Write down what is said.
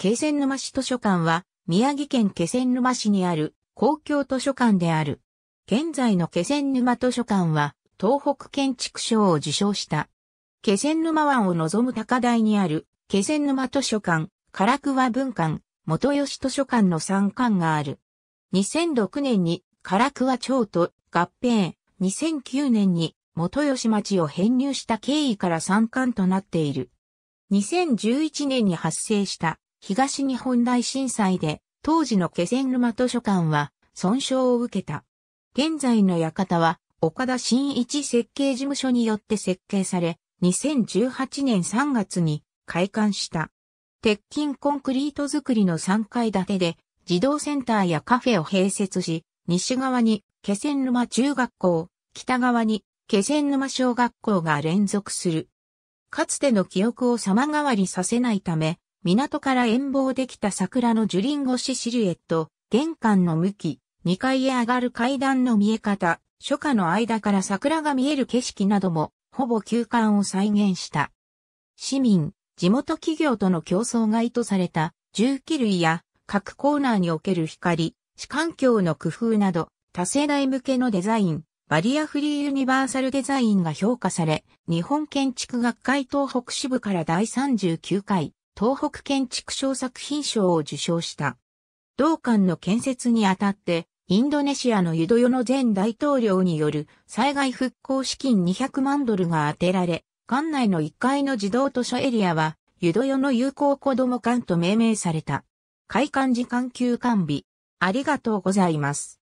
気仙沼市図書館は、宮城県気仙沼市にある公共図書館である。現在の気仙沼図書館は、東北建築賞を受賞した。気仙沼湾を望む高台にある、気仙沼図書館、唐桑文館、元吉図書館の3館がある。2006年に唐桑町と合併、2009年に元吉町を編入した経緯から3館となっている。2011年に発生した東日本大震災で当時の気仙沼図書館は損傷を受けた。現在の館は岡田新一設計事務所によって設計され、2018年3月に開館した。鉄筋コンクリート造りの3階建てで児童センターやカフェを併設し、西側に気仙沼中学校、北側に気仙沼小学校が連続する。かつての記憶を様変わりさせないため、港から遠望できた桜の樹林越しシルエット、玄関の向き、2階へ上がる階段の見え方、初夏の間から桜が見える景色なども、ほぼ休館を再現した。市民、地元企業との競争が意図された、重機類や各コーナーにおける光、視環境の工夫など、多世代向けのデザイン、バリアフリーユニバーサルデザインが評価され、日本建築学会東北支部から第39回、東北建築賞作品賞を受賞した。同館の建設にあたって、インドネシアのユドヨの前大統領による災害復興資金200万ドルが充てられ、館内の1階の児童図書エリアは、ユドヨの友好子供館と命名された。開館時間休館日。ありがとうございます。